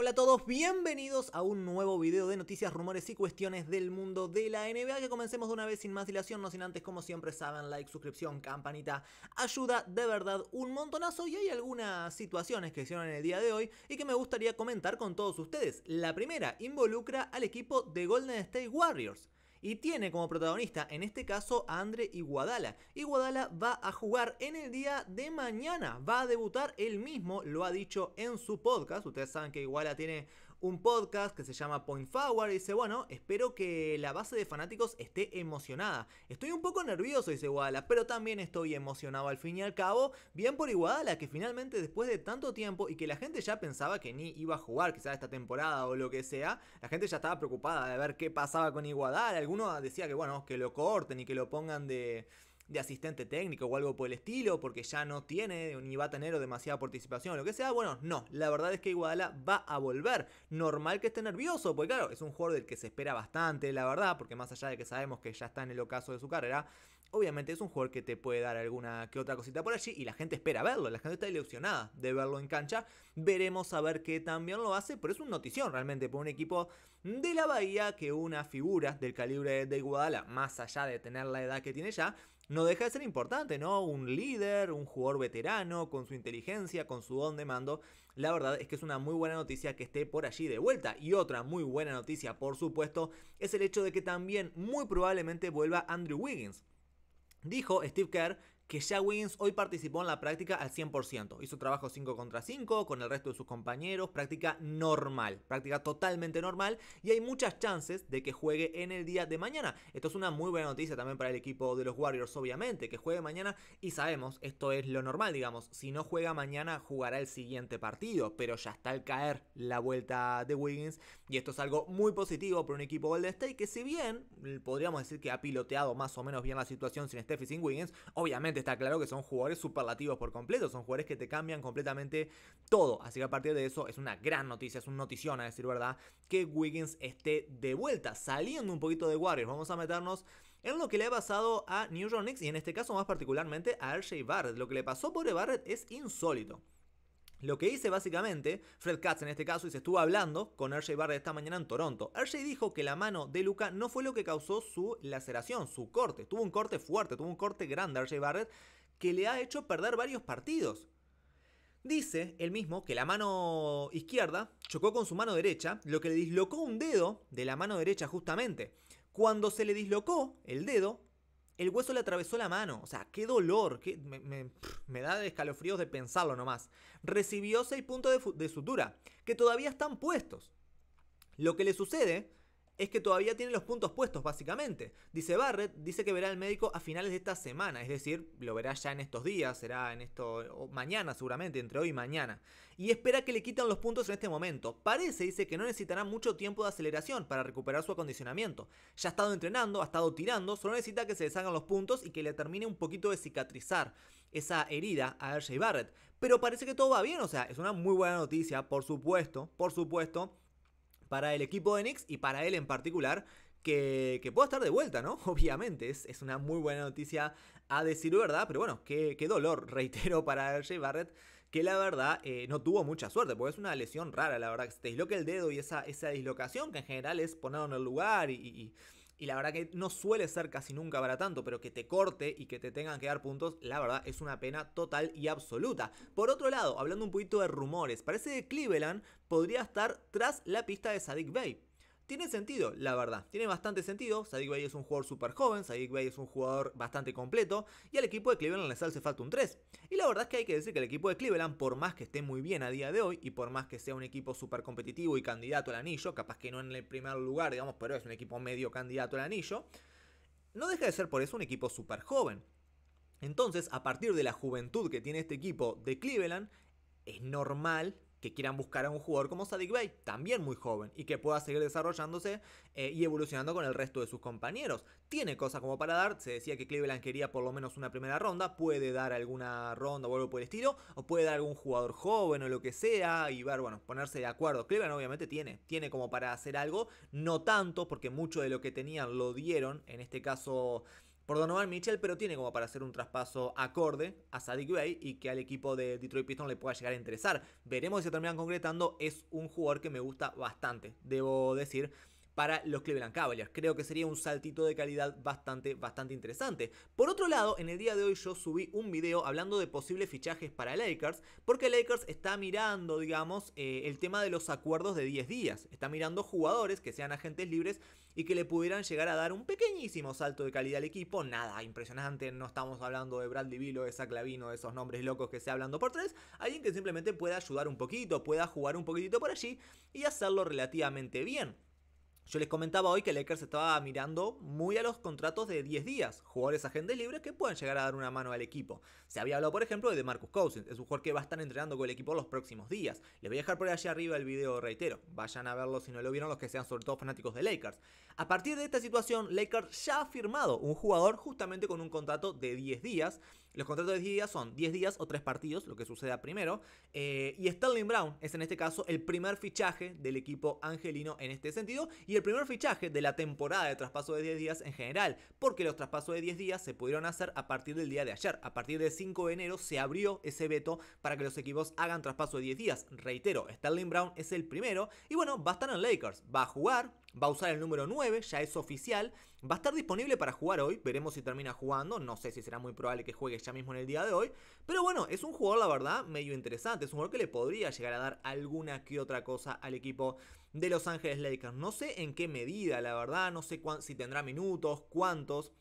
Hola a todos, bienvenidos a un nuevo video de noticias, rumores y cuestiones del mundo de la NBA que comencemos de una vez sin más dilación, no sin antes como siempre saben, like, suscripción, campanita, ayuda de verdad un montonazo y hay algunas situaciones que hicieron en el día de hoy y que me gustaría comentar con todos ustedes. La primera involucra al equipo de Golden State Warriors y tiene como protagonista en este caso a Andre Iguadala. Iguadala va a jugar en el día de mañana, va a debutar él mismo, lo ha dicho en su podcast, ustedes saben que Iguala tiene un podcast que se llama Point Forward dice, bueno, espero que la base de fanáticos esté emocionada. Estoy un poco nervioso, dice iguala pero también estoy emocionado al fin y al cabo, bien por Iguadala, que finalmente después de tanto tiempo y que la gente ya pensaba que ni iba a jugar quizá esta temporada o lo que sea, la gente ya estaba preocupada de ver qué pasaba con Iguadala, Algunos decía que bueno, que lo corten y que lo pongan de de asistente técnico o algo por el estilo, porque ya no tiene ni va a tener demasiada participación o lo que sea. Bueno, no, la verdad es que Iguadala va a volver. Normal que esté nervioso, porque claro, es un jugador del que se espera bastante, la verdad, porque más allá de que sabemos que ya está en el ocaso de su carrera, obviamente es un jugador que te puede dar alguna que otra cosita por allí y la gente espera verlo, la gente está ilusionada de verlo en cancha. Veremos a ver qué también lo hace, pero es un notición realmente por un equipo de la Bahía que una figura del calibre de Iguadala, más allá de tener la edad que tiene ya, no deja de ser importante, ¿no? Un líder, un jugador veterano, con su inteligencia, con su don de mando. La verdad es que es una muy buena noticia que esté por allí de vuelta. Y otra muy buena noticia, por supuesto, es el hecho de que también muy probablemente vuelva Andrew Wiggins. Dijo Steve Kerr que ya Wiggins hoy participó en la práctica al 100%. Hizo trabajo 5 contra 5 con el resto de sus compañeros, práctica normal, práctica totalmente normal y hay muchas chances de que juegue en el día de mañana. Esto es una muy buena noticia también para el equipo de los Warriors, obviamente, que juegue mañana y sabemos, esto es lo normal, digamos, si no juega mañana jugará el siguiente partido, pero ya está al caer la vuelta de Wiggins y esto es algo muy positivo para un equipo Golden State que si bien podríamos decir que ha piloteado más o menos bien la situación sin Steph y sin Wiggins, obviamente está claro que son jugadores superlativos por completo, son jugadores que te cambian completamente todo. Así que a partir de eso es una gran noticia, es una notición a decir verdad, que Wiggins esté de vuelta, saliendo un poquito de Warriors. Vamos a meternos en lo que le ha pasado a New York y en este caso más particularmente a RJ Barrett. Lo que le pasó por Barrett es insólito. Lo que dice básicamente, Fred Katz en este caso, y se estuvo hablando con RJ Barrett esta mañana en Toronto. RJ dijo que la mano de Luca no fue lo que causó su laceración, su corte. Tuvo un corte fuerte, tuvo un corte grande RJ Barrett que le ha hecho perder varios partidos. Dice él mismo que la mano izquierda chocó con su mano derecha, lo que le dislocó un dedo de la mano derecha justamente. Cuando se le dislocó el dedo, el hueso le atravesó la mano. O sea, qué dolor. me, da escalofríos de pensarlo nomás. Recibió seis puntos de, de sutura, que todavía están puestos. Lo que le sucede es que todavía tiene los puntos puestos, básicamente. Dice Barrett, dice que verá al médico a finales de esta semana, es decir, lo verá ya en estos días, será en esto, mañana seguramente, entre hoy y mañana. Y espera que le quitan los puntos en este momento. Parece, dice, que no necesitará mucho tiempo de aceleración para recuperar su acondicionamiento. Ya ha estado entrenando, ha estado tirando, solo necesita que se deshagan los puntos y que le termine un poquito de cicatrizar esa herida a RJ Barrett. Pero parece que todo va bien, o sea, es una muy buena noticia, por supuesto, por supuesto para el equipo de Enix y para él en particular. Que, que pueda estar de vuelta, ¿no? Obviamente, es, es, una muy buena noticia a decir verdad, pero bueno, qué, qué dolor, reitero, para RJ Barrett, que la verdad eh, no tuvo mucha suerte, porque es una lesión rara, la verdad, que se te el dedo y esa, esa dislocación, que en general es ponerlo en el lugar y y la verdad que no suele ser casi nunca para tanto, pero que te corte y que te tengan que dar puntos, la verdad es una pena total y absoluta. Por otro lado, hablando un poquito de rumores, parece que Cleveland podría estar tras la pista de Sadik Bay. Tiene sentido, la verdad. Tiene bastante sentido. Sadik Bay es un jugador súper joven. Sadik Bay es un jugador bastante completo. Y al equipo de Cleveland le hace falta un 3. Y la verdad es que hay que decir que el equipo de Cleveland, por más que esté muy bien a día de hoy, y por más que sea un equipo súper competitivo y candidato al anillo, capaz que no en el primer lugar, digamos, pero es un equipo medio candidato al anillo, no deja de ser por eso un equipo súper joven. Entonces, a partir de la juventud que tiene este equipo de Cleveland, es normal que quieran buscar a un jugador como Sadik Bey, también muy joven, y que pueda seguir desarrollándose eh, y evolucionando con el resto de sus compañeros. Tiene cosas como para dar, se decía que Cleveland quería por lo menos una primera ronda, puede dar alguna ronda o algo por el estilo, o puede dar algún jugador joven o lo que sea, y ver, bueno, ponerse de acuerdo. Cleveland obviamente tiene, tiene como para hacer algo, no tanto, porque mucho de lo que tenían lo dieron, en este caso por Donovan Mitchell, pero tiene como para hacer un traspaso acorde a Sadiq Bay y que al equipo de Detroit Pistons le pueda llegar a interesar. Veremos si se terminan concretando, es un jugador que me gusta bastante, debo decir, para los Cleveland Cavaliers. Creo que sería un saltito de calidad bastante, bastante interesante. Por otro lado, en el día de hoy yo subí un video hablando de posibles fichajes para Lakers, porque Lakers está mirando, digamos, eh, el tema de los acuerdos de 10 días. Está mirando jugadores que sean agentes libres y que le pudieran llegar a dar un pequeñísimo salto de calidad al equipo. Nada, impresionante, no estamos hablando de Bradley Beal o de Saclavino, de esos nombres locos que se hablando por tres. Alguien que simplemente pueda ayudar un poquito, pueda jugar un poquitito por allí y hacerlo relativamente bien. Yo les comentaba hoy que Lakers estaba mirando muy a los contratos de 10 días, jugadores agentes libres que pueden llegar a dar una mano al equipo. Se había hablado, por ejemplo, de Marcus Cousins, es un jugador que va a estar entrenando con el equipo los próximos días. Les voy a dejar por allá arriba el video, reitero, vayan a verlo si no lo vieron los que sean sobre todo fanáticos de Lakers. A partir de esta situación, Lakers ya ha firmado un jugador justamente con un contrato de 10 días los contratos de 10 días son 10 días o 3 partidos, lo que suceda primero. Eh, y Sterling Brown es en este caso el primer fichaje del equipo angelino en este sentido y el primer fichaje de la temporada de traspaso de 10 días en general, porque los traspasos de 10 días se pudieron hacer a partir del día de ayer. A partir del 5 de enero se abrió ese veto para que los equipos hagan traspaso de 10 días. Reitero, Sterling Brown es el primero y bueno, va a estar en Lakers, va a jugar, Va a usar el número 9, ya es oficial. Va a estar disponible para jugar hoy. Veremos si termina jugando. No sé si será muy probable que juegue ya mismo en el día de hoy. Pero bueno, es un jugador, la verdad, medio interesante. Es un jugador que le podría llegar a dar alguna que otra cosa al equipo de Los Ángeles Lakers. No sé en qué medida, la verdad. No sé si tendrá minutos, cuántos.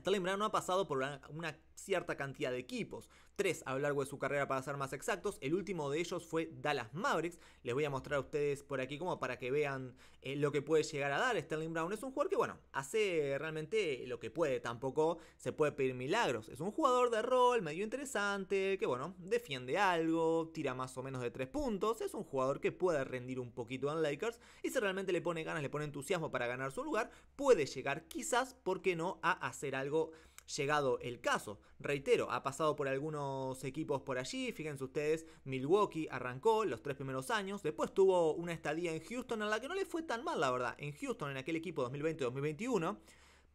Sterling Brown ha pasado por una, cierta cantidad de equipos, tres a lo largo de su carrera para ser más exactos, el último de ellos fue Dallas Mavericks, les voy a mostrar a ustedes por aquí como para que vean eh, lo que puede llegar a dar Sterling Brown, es un jugador que bueno, hace realmente lo que puede, tampoco se puede pedir milagros, es un jugador de rol medio interesante, que bueno, defiende algo, tira más o menos de tres puntos, es un jugador que puede rendir un poquito en Lakers y si realmente le pone ganas, le pone entusiasmo para ganar su lugar, puede llegar quizás, ¿por qué no?, a hacer algo llegado el caso. Reitero, ha pasado por algunos equipos por allí, fíjense ustedes, Milwaukee arrancó los tres primeros años, después tuvo una estadía en Houston En la que no le fue tan mal, la verdad, en Houston en aquel equipo 2020-2021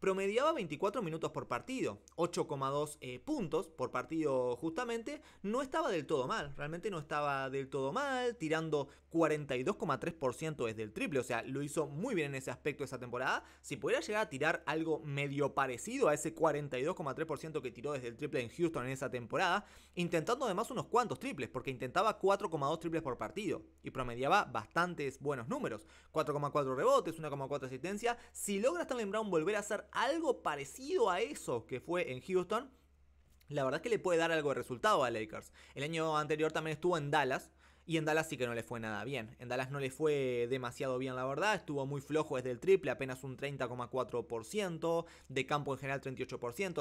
promediaba 24 minutos por partido, 8,2 eh, puntos por partido justamente, no estaba del todo mal, realmente no estaba del todo mal, tirando 42,3% desde el triple, o sea, lo hizo muy bien en ese aspecto esa temporada, si pudiera llegar a tirar algo medio parecido a ese 42,3% que tiró desde el triple en Houston en esa temporada, intentando además unos cuantos triples, porque intentaba 4,2 triples por partido y promediaba bastantes buenos números, 4,4 rebotes, 1,4 asistencia, si logra Stanley Brown volver a hacer algo parecido a eso que fue en Houston, la verdad es que le puede dar algo de resultado a Lakers. El año anterior también estuvo en Dallas. Y en Dallas sí que no le fue nada bien. En Dallas no le fue demasiado bien, la verdad. Estuvo muy flojo desde el triple, apenas un 30,4%. De campo en general 38%,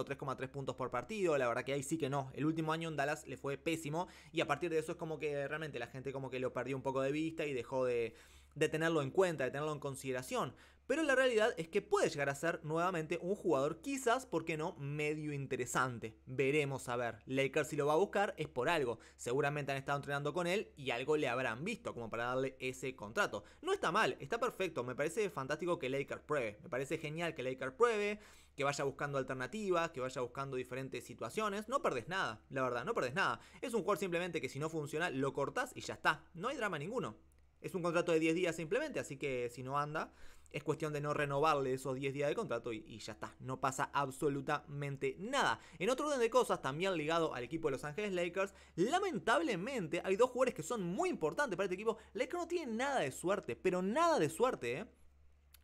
3,3 puntos por partido. La verdad que ahí sí que no. El último año en Dallas le fue pésimo. Y a partir de eso es como que realmente la gente como que lo perdió un poco de vista y dejó de, de tenerlo en cuenta, de tenerlo en consideración pero la realidad es que puede llegar a ser nuevamente un jugador quizás, porque no?, medio interesante. Veremos a ver. Laker si lo va a buscar es por algo. Seguramente han estado entrenando con él y algo le habrán visto como para darle ese contrato. No está mal, está perfecto. Me parece fantástico que Lakers pruebe. Me parece genial que Lakers pruebe, que vaya buscando alternativas, que vaya buscando diferentes situaciones. No perdés nada, la verdad, no perdés nada. Es un jugador simplemente que si no funciona lo cortas y ya está. No hay drama ninguno. Es un contrato de 10 días simplemente, así que si no anda, es cuestión de no renovarle esos 10 días de contrato y, ya está, no pasa absolutamente nada. En otro orden de cosas, también ligado al equipo de Los Ángeles Lakers, lamentablemente hay dos jugadores que son muy importantes para este equipo. Lakers no tiene nada de suerte, pero nada de suerte, ¿eh?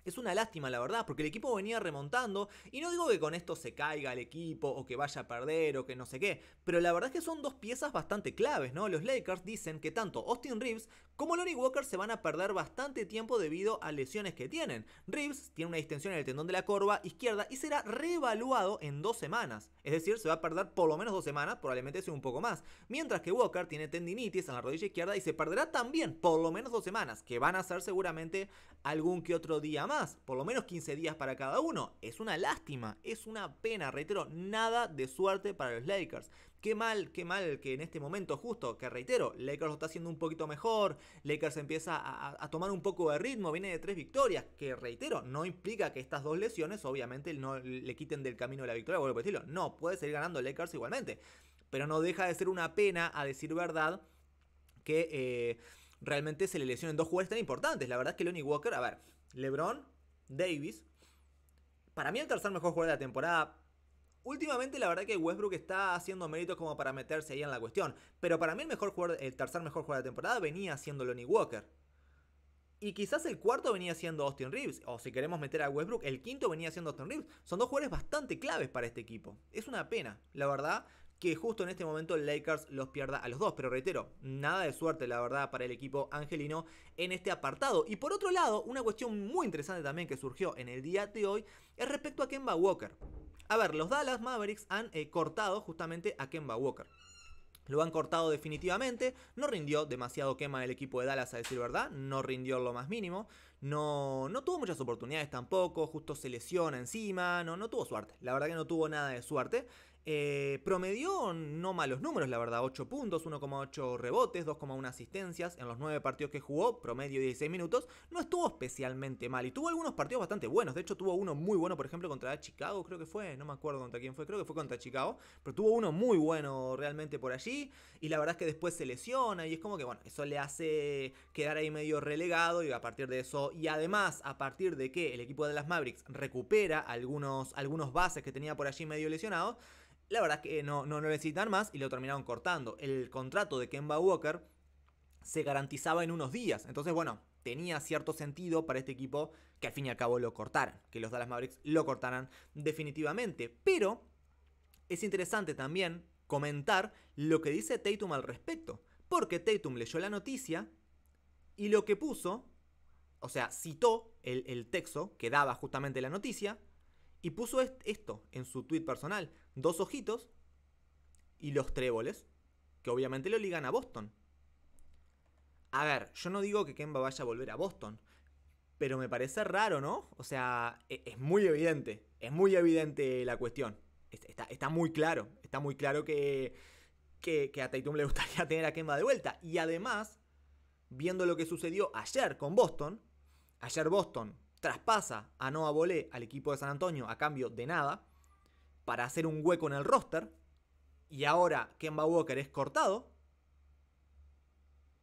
Es una lástima, la verdad, porque el equipo venía remontando. Y no digo que con esto se caiga el equipo o que vaya a perder o que no sé qué. Pero la verdad es que son dos piezas bastante claves, ¿no? Los Lakers dicen que tanto Austin Reeves como Lonnie Walker se van a perder bastante tiempo debido a lesiones que tienen. Reeves tiene una distensión en el tendón de la corva izquierda y será reevaluado en dos semanas. Es decir, se va a perder por lo menos dos semanas, probablemente sea un poco más. Mientras que Walker tiene tendinitis en la rodilla izquierda y se perderá también por lo menos dos semanas, que van a ser seguramente algún que otro día más, por lo menos 15 días para cada uno. Es una lástima, es una pena, reitero, nada de suerte para los Lakers. Qué mal, qué mal que en este momento justo, que reitero, Lakers lo está haciendo un poquito mejor, Lakers empieza a, tomar un poco de ritmo, viene de tres victorias, que reitero, no implica que estas dos lesiones obviamente no le quiten del camino de la victoria o por el estilo. No, puede seguir ganando Lakers igualmente. Pero no deja de ser una pena, a decir verdad, que eh, realmente se le lesionen dos jugadores tan importantes. La verdad es que Lonnie Walker, a ver, LeBron, Davis, para mí el tercer mejor jugador de la temporada Últimamente la verdad que Westbrook está haciendo méritos como para meterse ahí en la cuestión, pero para mí el, mejor jugador, el tercer mejor jugador de temporada venía siendo Lonnie Walker. Y quizás el cuarto venía siendo Austin Reeves, o si queremos meter a Westbrook, el quinto venía siendo Austin Reeves. Son dos jugadores bastante claves para este equipo. Es una pena, la verdad, que justo en este momento Lakers los pierda a los dos. Pero reitero, nada de suerte, la verdad, para el equipo angelino en este apartado. Y por otro lado, una cuestión muy interesante también que surgió en el día de hoy es respecto a Kemba Walker. A ver, los Dallas Mavericks han eh, cortado justamente a Kemba Walker. Lo han cortado definitivamente. No rindió demasiado quema el equipo de Dallas, a decir verdad. No rindió lo más mínimo. No, no tuvo muchas oportunidades tampoco. Justo se lesiona encima. No, no tuvo suerte. La verdad que no tuvo nada de suerte. Eh, promedió no malos números, la verdad, 8 puntos, 1,8 rebotes, 2,1 asistencias en los 9 partidos que jugó, promedio 16 minutos, no estuvo especialmente mal y tuvo algunos partidos bastante buenos, de hecho tuvo uno muy bueno, por ejemplo, contra Chicago, creo que fue, no me acuerdo contra quién fue, creo que fue contra Chicago, pero tuvo uno muy bueno realmente por allí y la verdad es que después se lesiona y es como que, bueno, eso le hace quedar ahí medio relegado y a partir de eso, y además a partir de que el equipo de las Mavericks recupera algunos, algunos bases que tenía por allí medio lesionados, la verdad es que no, lo necesitan más y lo terminaron cortando. El contrato de Kemba Walker se garantizaba en unos días. Entonces, bueno, tenía cierto sentido para este equipo que al fin y al cabo lo cortaran, que los Dallas Mavericks lo cortaran definitivamente. Pero es interesante también comentar lo que dice Tatum al respecto, porque Tatum leyó la noticia y lo que puso, o sea, citó el, el texto que daba justamente la noticia, y puso esto en su tweet personal, dos ojitos y los tréboles, que obviamente lo ligan a Boston. A ver, yo no digo que Kemba vaya a volver a Boston, pero me parece raro, ¿no? O sea, e-, es, muy evidente, es muy evidente la cuestión. Está, muy claro, está muy claro que, que, a Tatum le gustaría tener a Kemba de vuelta. Y además, viendo lo que sucedió ayer con Boston, ayer Boston traspasa a Noah Bolé al equipo de San Antonio a cambio de nada, para hacer un hueco en el roster, y ahora Kemba Walker es cortado,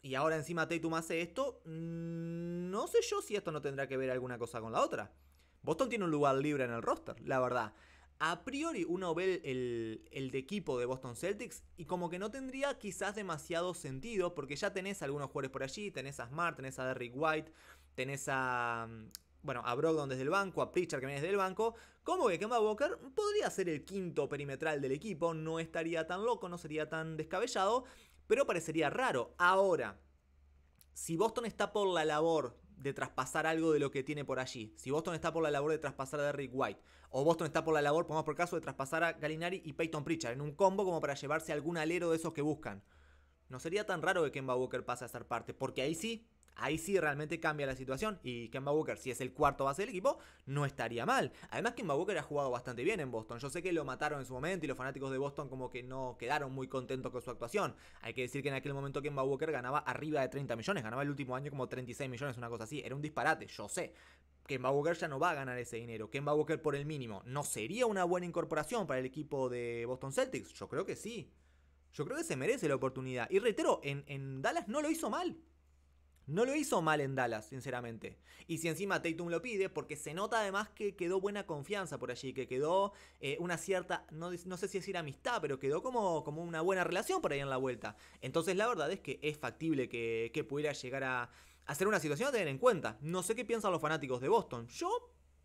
y ahora encima Tatum hace esto, mm, no sé yo si esto no tendrá que ver alguna cosa con la otra. Boston tiene un lugar libre en el roster, la verdad. A priori uno ve el, el, de equipo de Boston Celtics y como que no tendría quizás demasiado sentido porque ya tenés algunos jugadores por allí, tenés a Smart, tenés a Derrick White, tenés a bueno, a Brogdon desde el banco, a Pritchard que viene desde el banco, como que Kemba Walker podría ser el quinto perimetral del equipo, no estaría tan loco, no sería tan descabellado, pero parecería raro. Ahora, si Boston está por la labor de traspasar algo de lo que tiene por allí, si Boston está por la labor de traspasar a Derrick White, o Boston está por la labor, pongamos por caso, de traspasar a Galinari y Peyton Pritchard en un combo como para llevarse algún alero de esos que buscan. No sería tan raro que Kemba Walker pase a ser parte, porque ahí sí Ahí sí realmente cambia la situación y Kemba Walker, si es el cuarto base del equipo, no estaría mal. Además, Kemba Walker ha jugado bastante bien en Boston. Yo sé que lo mataron en su momento y los fanáticos de Boston como que no quedaron muy contentos con su actuación. Hay que decir que en aquel momento Kemba Walker ganaba arriba de 30 millones, ganaba el último año como 36 millones, una cosa así. Era un disparate, yo sé. Kemba Walker ya no va a ganar ese dinero. Kemba Walker por el mínimo. ¿No sería una buena incorporación para el equipo de Boston Celtics? Yo creo que sí. Yo creo que se merece la oportunidad. Y reitero, en, en Dallas no lo hizo mal. No lo hizo mal en Dallas, sinceramente. Y si encima Tatum lo pide, porque se nota además que quedó buena confianza por allí, que quedó eh, una cierta, no, sé si decir amistad, pero quedó como, como, una buena relación por ahí en la vuelta. Entonces la verdad es que es factible que, que pudiera llegar a, a ser una situación a tener en cuenta. No sé qué piensan los fanáticos de Boston. Yo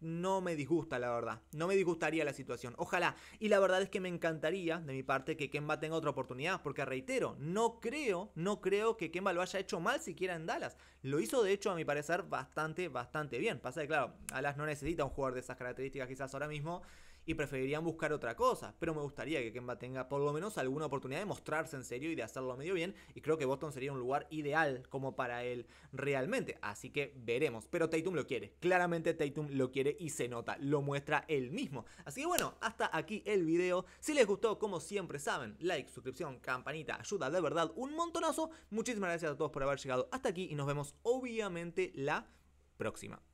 no me disgusta, la verdad. No me disgustaría la situación. Ojalá. Y la verdad es que me encantaría, de mi parte, que Kemba tenga otra oportunidad. Porque reitero, no creo, no creo que Kemba lo haya hecho mal siquiera en Dallas. Lo hizo, de hecho, a mi parecer, bastante, bastante bien. Pasa que, claro, Dallas no necesita un jugador de esas características quizás ahora mismo y preferirían buscar otra cosa. Pero me gustaría que Kemba tenga por lo menos alguna oportunidad de mostrarse en serio y de hacerlo medio bien. Y creo que Boston sería un lugar ideal como para él realmente. Así que veremos. Pero Tatum lo quiere. Claramente Tatum lo quiere y se nota. Lo muestra él mismo. Así que bueno, hasta aquí el video. Si les gustó, como siempre saben, like, suscripción, campanita, ayuda de verdad un montonazo. Muchísimas gracias a todos por haber llegado hasta aquí y nos vemos obviamente la próxima.